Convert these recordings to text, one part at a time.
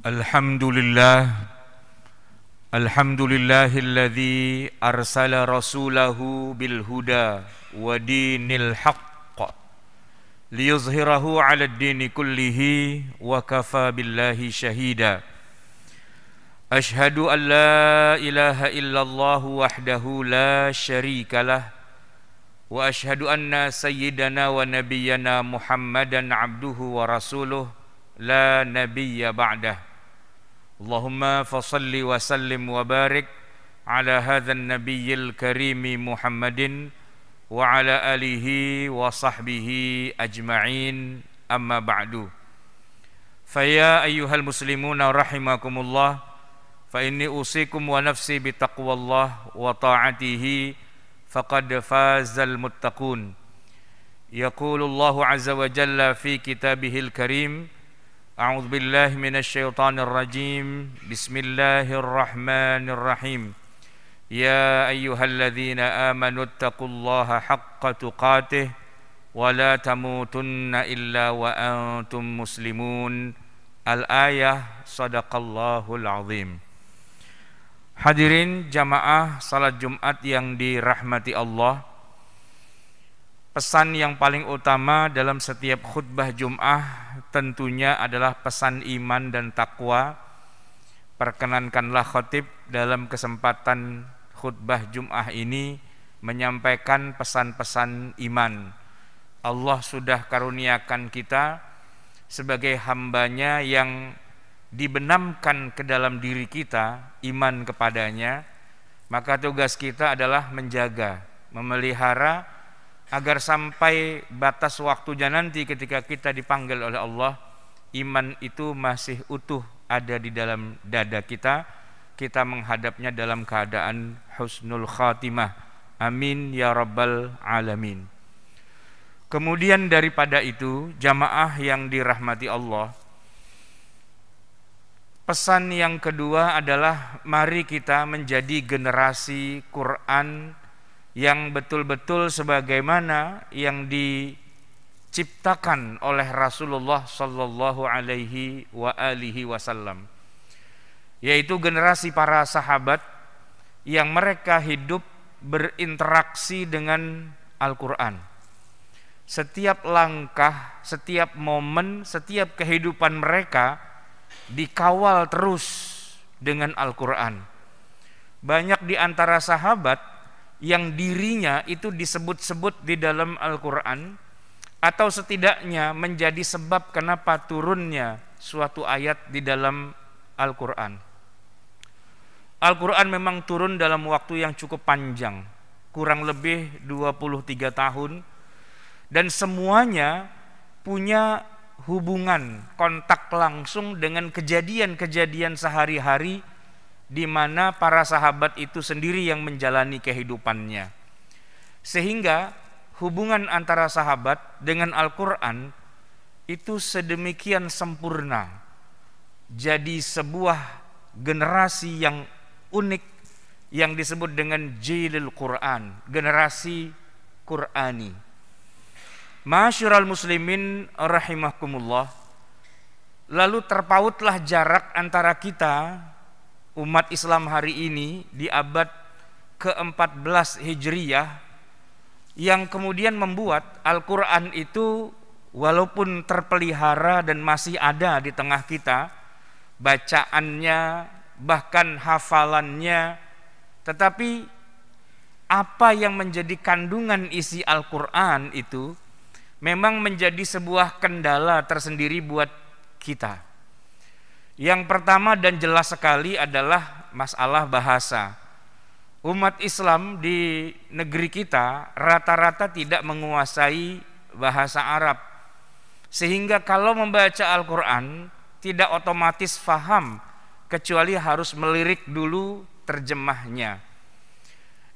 الحمد لله الحمد لله الذي أرسل رسوله بالهدى ودين الحق ليظهره على الدين كله وكفى بالله شهيدا أشهد أن لا إله إلا الله وحده لا شريك له وأشهد أن سيدنا ونبينا محمدا عبده ورسوله لا نبي بعده اللهم فصل وسلم وبارك على هذا النبي الكريم محمد وعلى آله وصحبه أجمعين أما بعد فيا أيها المسلمون رحمكم الله فإني أوصيكم ونفسي بتقوى الله وطاعته فقد فاز المتقون يقول الله عز وجل في كتابه الكريم أعوذ بالله من الشيطان الرجيم بسم الله الرحمن الرحيم يا أيها الذين آمنوا اتقوا الله حق تقاته ولا تموتن إلا وأنتم مسلمون الآية صدق الله العظيم Hadirin jamaah salat Jumat yang dirahmati Allah. Pesan yang paling utama dalam setiap khutbah Jum'ah tentunya adalah pesan iman dan takwa. Perkenankanlah khotib dalam kesempatan khutbah Jum'ah ini menyampaikan pesan-pesan iman. Allah sudah karuniakan kita sebagai hambanya yang dibenamkan ke dalam diri kita iman kepadanya, maka tugas kita adalah menjaga, memelihara, agar sampai batas waktunya nanti ketika kita dipanggil oleh Allah iman itu masih utuh ada di dalam dada kita kita menghadapnya dalam keadaan husnul khatimah amin ya rabbal alamin kemudian daripada itu jamaah yang dirahmati Allah pesan yang kedua adalah mari kita menjadi generasi Quran yang betul-betul sebagaimana yang diciptakan oleh Rasulullah Shallallahu Alaihi wa alihi Wasallam, yaitu generasi para sahabat yang mereka hidup berinteraksi dengan Al-Quran. Setiap langkah, setiap momen, setiap kehidupan mereka dikawal terus dengan Al-Quran. Banyak di antara sahabat yang dirinya itu disebut-sebut di dalam Al-Quran atau setidaknya menjadi sebab kenapa turunnya suatu ayat di dalam Al-Quran. Al-Quran memang turun dalam waktu yang cukup panjang, kurang lebih 23 tahun, dan semuanya punya hubungan kontak langsung dengan kejadian-kejadian sehari-hari di mana para sahabat itu sendiri yang menjalani kehidupannya. Sehingga hubungan antara sahabat dengan Al-Qur'an itu sedemikian sempurna. Jadi sebuah generasi yang unik yang disebut dengan Jilil Quran, generasi Qurani. Masyiral muslimin rahimahkumullah. Lalu terpautlah jarak antara kita umat Islam hari ini di abad ke-14 Hijriyah yang kemudian membuat Al-Qur'an itu walaupun terpelihara dan masih ada di tengah kita bacaannya bahkan hafalannya tetapi apa yang menjadi kandungan isi Al-Qur'an itu memang menjadi sebuah kendala tersendiri buat kita yang pertama dan jelas sekali adalah masalah bahasa. Umat Islam di negeri kita rata-rata tidak menguasai bahasa Arab. Sehingga kalau membaca Al-Qur'an tidak otomatis faham kecuali harus melirik dulu terjemahnya.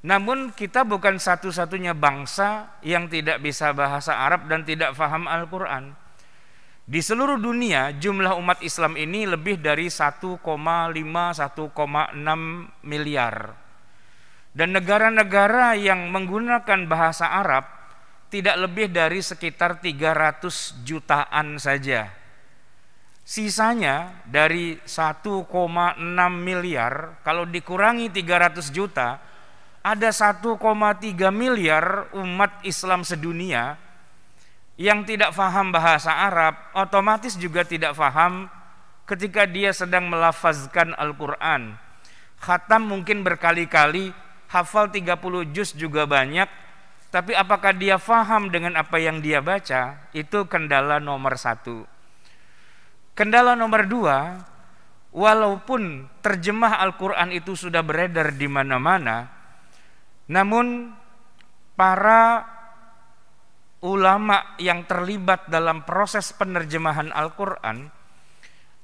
Namun kita bukan satu-satunya bangsa yang tidak bisa bahasa Arab dan tidak faham Al-Qur'an. Di seluruh dunia jumlah umat Islam ini lebih dari 1,5 1,6 miliar. Dan negara-negara yang menggunakan bahasa Arab tidak lebih dari sekitar 300 jutaan saja. Sisanya dari 1,6 miliar kalau dikurangi 300 juta ada 1,3 miliar umat Islam sedunia yang tidak faham bahasa Arab otomatis juga tidak faham ketika dia sedang melafazkan Al-Quran khatam mungkin berkali-kali hafal 30 juz juga banyak tapi apakah dia faham dengan apa yang dia baca itu kendala nomor satu kendala nomor dua walaupun terjemah Al-Quran itu sudah beredar di mana-mana namun para ulama yang terlibat dalam proses penerjemahan Al-Quran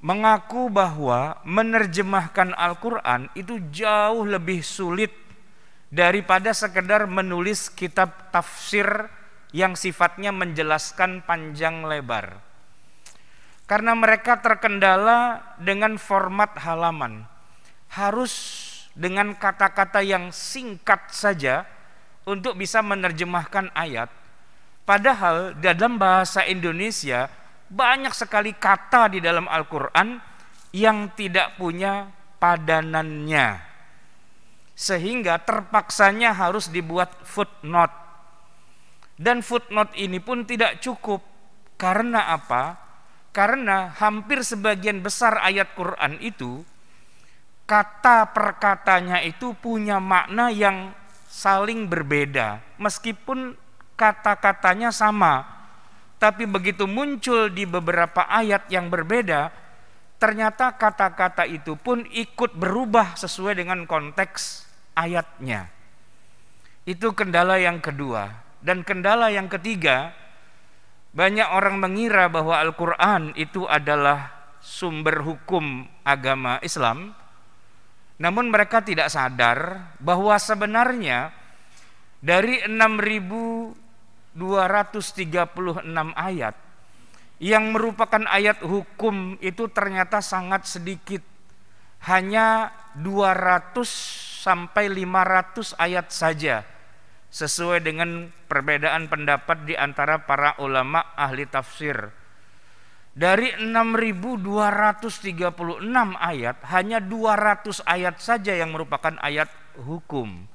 mengaku bahwa menerjemahkan Al-Quran itu jauh lebih sulit daripada sekedar menulis kitab tafsir yang sifatnya menjelaskan panjang lebar. Karena mereka terkendala dengan format halaman. Harus dengan kata-kata yang singkat saja untuk bisa menerjemahkan ayat Padahal dalam bahasa Indonesia banyak sekali kata di dalam Al-Quran yang tidak punya padanannya. Sehingga terpaksanya harus dibuat footnote. Dan footnote ini pun tidak cukup. Karena apa? Karena hampir sebagian besar ayat Quran itu kata perkatanya itu punya makna yang saling berbeda meskipun kata-katanya sama, tapi begitu muncul di beberapa ayat yang berbeda, ternyata kata-kata itu pun ikut berubah sesuai dengan konteks ayatnya. Itu kendala yang kedua, dan kendala yang ketiga, banyak orang mengira bahwa Al-Quran itu adalah sumber hukum agama Islam, namun mereka tidak sadar bahwa sebenarnya dari 236 ayat yang merupakan ayat hukum itu ternyata sangat sedikit. Hanya 200 sampai 500 ayat saja sesuai dengan perbedaan pendapat di antara para ulama ahli tafsir. Dari 6236 ayat, hanya 200 ayat saja yang merupakan ayat hukum.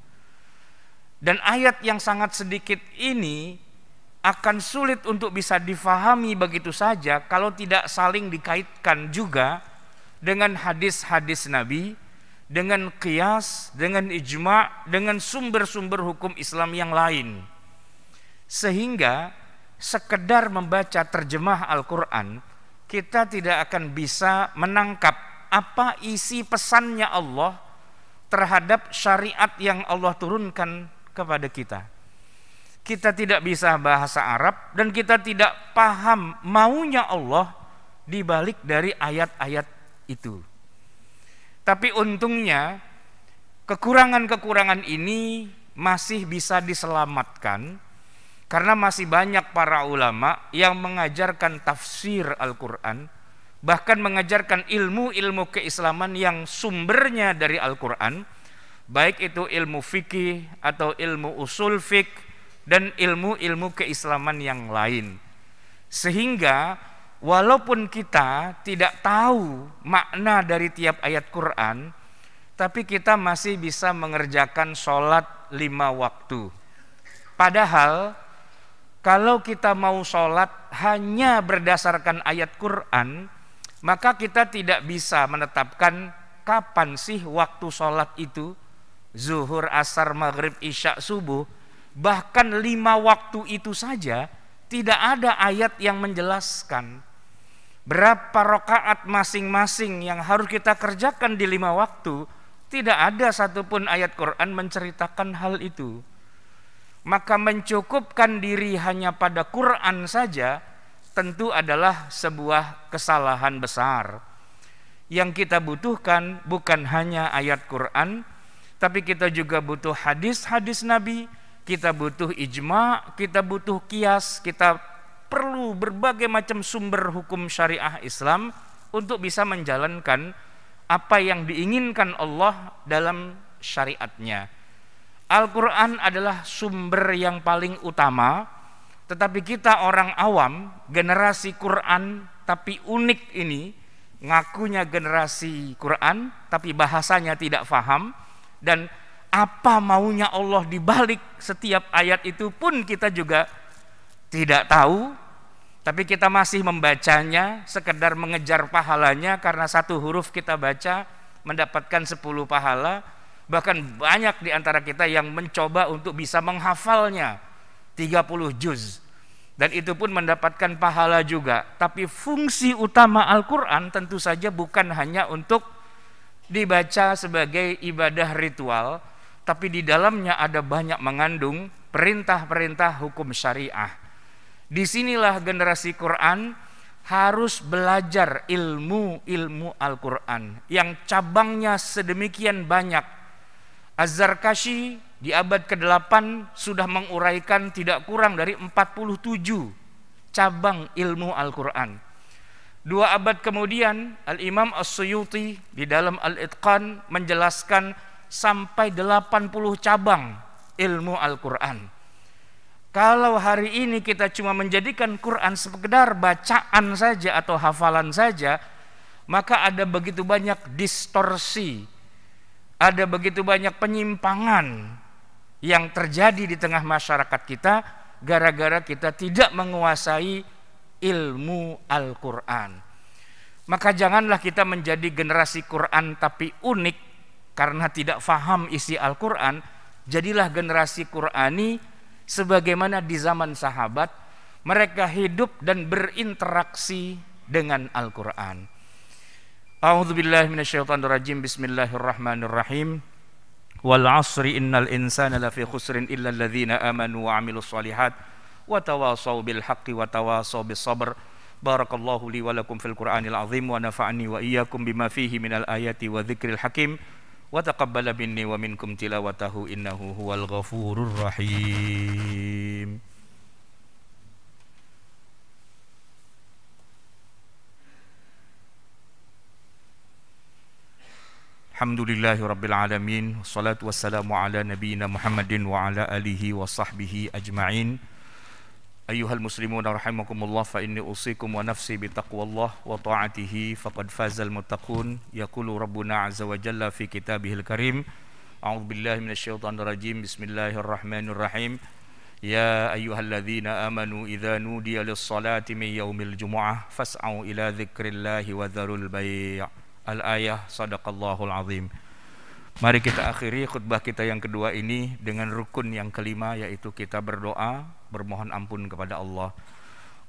Dan ayat yang sangat sedikit ini akan sulit untuk bisa difahami begitu saja kalau tidak saling dikaitkan juga dengan hadis-hadis Nabi, dengan kias, dengan ijma, dengan sumber-sumber hukum Islam yang lain. Sehingga sekedar membaca terjemah Al-Quran, kita tidak akan bisa menangkap apa isi pesannya Allah terhadap syariat yang Allah turunkan kepada kita kita tidak bisa bahasa Arab dan kita tidak paham maunya Allah di balik dari ayat-ayat itu. Tapi untungnya kekurangan-kekurangan ini masih bisa diselamatkan karena masih banyak para ulama yang mengajarkan tafsir Al-Qur'an bahkan mengajarkan ilmu-ilmu keislaman yang sumbernya dari Al-Qur'an baik itu ilmu fikih atau ilmu usul fikih dan ilmu-ilmu keislaman yang lain. Sehingga walaupun kita tidak tahu makna dari tiap ayat Quran, tapi kita masih bisa mengerjakan sholat lima waktu. Padahal kalau kita mau sholat hanya berdasarkan ayat Quran, maka kita tidak bisa menetapkan kapan sih waktu sholat itu, zuhur, asar, maghrib, isya, subuh, bahkan lima waktu itu saja tidak ada ayat yang menjelaskan berapa rokaat masing-masing yang harus kita kerjakan di lima waktu tidak ada satupun ayat Quran menceritakan hal itu maka mencukupkan diri hanya pada Quran saja tentu adalah sebuah kesalahan besar yang kita butuhkan bukan hanya ayat Quran tapi kita juga butuh hadis-hadis Nabi kita butuh ijma, kita butuh kias, kita perlu berbagai macam sumber hukum syariah Islam untuk bisa menjalankan apa yang diinginkan Allah dalam syariatnya. Al-Quran adalah sumber yang paling utama, tetapi kita orang awam, generasi Quran tapi unik ini, ngakunya generasi Quran tapi bahasanya tidak faham, dan apa maunya Allah di balik setiap ayat itu pun kita juga tidak tahu tapi kita masih membacanya sekedar mengejar pahalanya karena satu huruf kita baca mendapatkan 10 pahala bahkan banyak di antara kita yang mencoba untuk bisa menghafalnya 30 juz dan itu pun mendapatkan pahala juga tapi fungsi utama Al-Qur'an tentu saja bukan hanya untuk dibaca sebagai ibadah ritual tapi di dalamnya ada banyak mengandung perintah-perintah hukum syariah. Disinilah generasi Quran harus belajar ilmu-ilmu Al-Quran yang cabangnya sedemikian banyak. Az-Zarkashi di abad ke-8 sudah menguraikan tidak kurang dari 47 cabang ilmu Al-Quran. Dua abad kemudian Al-Imam As-Suyuti di dalam Al-Itqan menjelaskan sampai 80 cabang ilmu Al-Quran. Kalau hari ini kita cuma menjadikan Quran sekedar bacaan saja atau hafalan saja, maka ada begitu banyak distorsi, ada begitu banyak penyimpangan yang terjadi di tengah masyarakat kita gara-gara kita tidak menguasai ilmu Al-Quran. Maka janganlah kita menjadi generasi Quran tapi unik karena tidak faham isi Al-Quran, jadilah generasi Qurani sebagaimana di zaman sahabat, mereka hidup dan berinteraksi dengan Al-Quran. A'udzubillahi Bismillahirrahmanirrahim. Wal 'asri innal insana lafi khusrin illa alladhina amanu wa 'amilus salihat. wa tawasaw bil haqqi wa tawasaw bis sabr. Barakallahu li wa lakum fil Qur'anil 'azim wa nafa'ani wa iyakum bima fihi minal ayati wa dzikril hakim. وتقبل مني ومنكم تلاوته إنه هو الغفور الرحيم الحمد لله رب العالمين والصلاة والسلام على نبينا محمد وعلى آله وصحبه أجمعين Ayuhal muslimun rahimakumullah fa inni usikum wa nafsi bi wa ta'atihi faqad fazal muttaqun yaqulu rabbuna azza wa jalla fi kitabihil karim a'udzu billahi minasyaitonir rajim bismillahirrahmanirrahim ya ayyuhalladzina amanu idza nudiya lis-salati min yaumil jumu'ah fas'au ila dzikrillahi wa dzarul bai' al ayah sadaqallahul azim Mari kita akhiri khutbah kita yang kedua ini dengan rukun yang kelima yaitu kita berdoa bermohon ampun kepada Allah.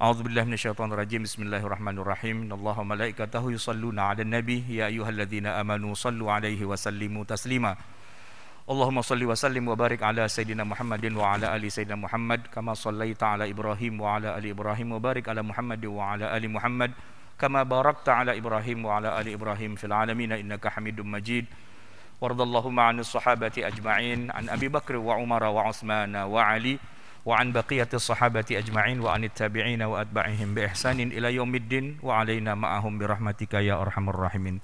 A'udzu billahi minasyaitonir rajim. Bismillahirrahmanirrahim. Innallaha wa malaikatahu yushalluna 'alan nabi ya ayyuhalladzina amanu sallu 'alaihi wa sallimu taslima. Allahumma salli wa sallim wa barik ala sayyidina Muhammadin wa ala ali sayyidina Muhammad kama sallaita ala Ibrahim wa ala ali Ibrahim wa barik ala Muhammadin wa ala ali Muhammad kama barakta ala Ibrahim wa ala ali Ibrahim fil alamin innaka Hamidum Majid. وارض اللهم عن الصحابة أجمعين عن أبي بكر وعمر وعثمان وعلي وعن بقية الصحابة أجمعين وعن التابعين وأتباعهم بإحسان إلى يوم الدين وعلينا معهم برحمتك يا أرحم الراحمين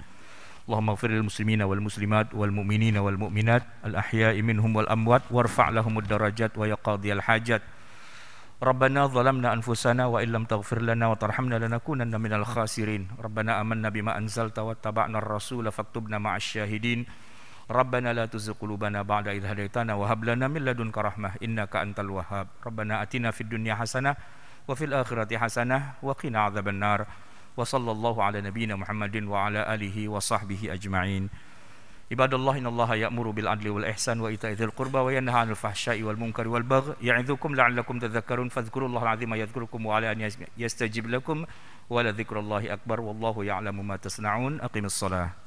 اللهم اغفر للمسلمين والمسلمات والمؤمنين والمؤمنات الأحياء منهم والأموات وارفع لهم الدرجات ويا قاضي الحاجات ربنا ظلمنا أنفسنا وإن لم تغفر لنا وترحمنا لنكونن من الخاسرين ربنا أمنا بما أنزلت واتبعنا الرسول فاكتبنا مع الشاهدين ربنا لا تزغ قلوبنا بعد إذ هديتنا وهب لنا من لدنك رحمة إنك أنت الوهاب ربنا أتنا في الدنيا حسنة وفي الآخرة حسنة وقنا عذاب النار وصلى الله على نبينا محمد وعلى آله وصحبه أجمعين عباد الله إن الله يأمر بالعدل والإحسان وإيتاء ذي القربى وينهى عن الفحشاء والمنكر والبغي يعظكم لعلكم تذكرون فاذكروا الله العظيم يذكركم وعلى أن يستجيب لكم ولذكر الله أكبر والله يعلم ما تصنعون أقم الصلاة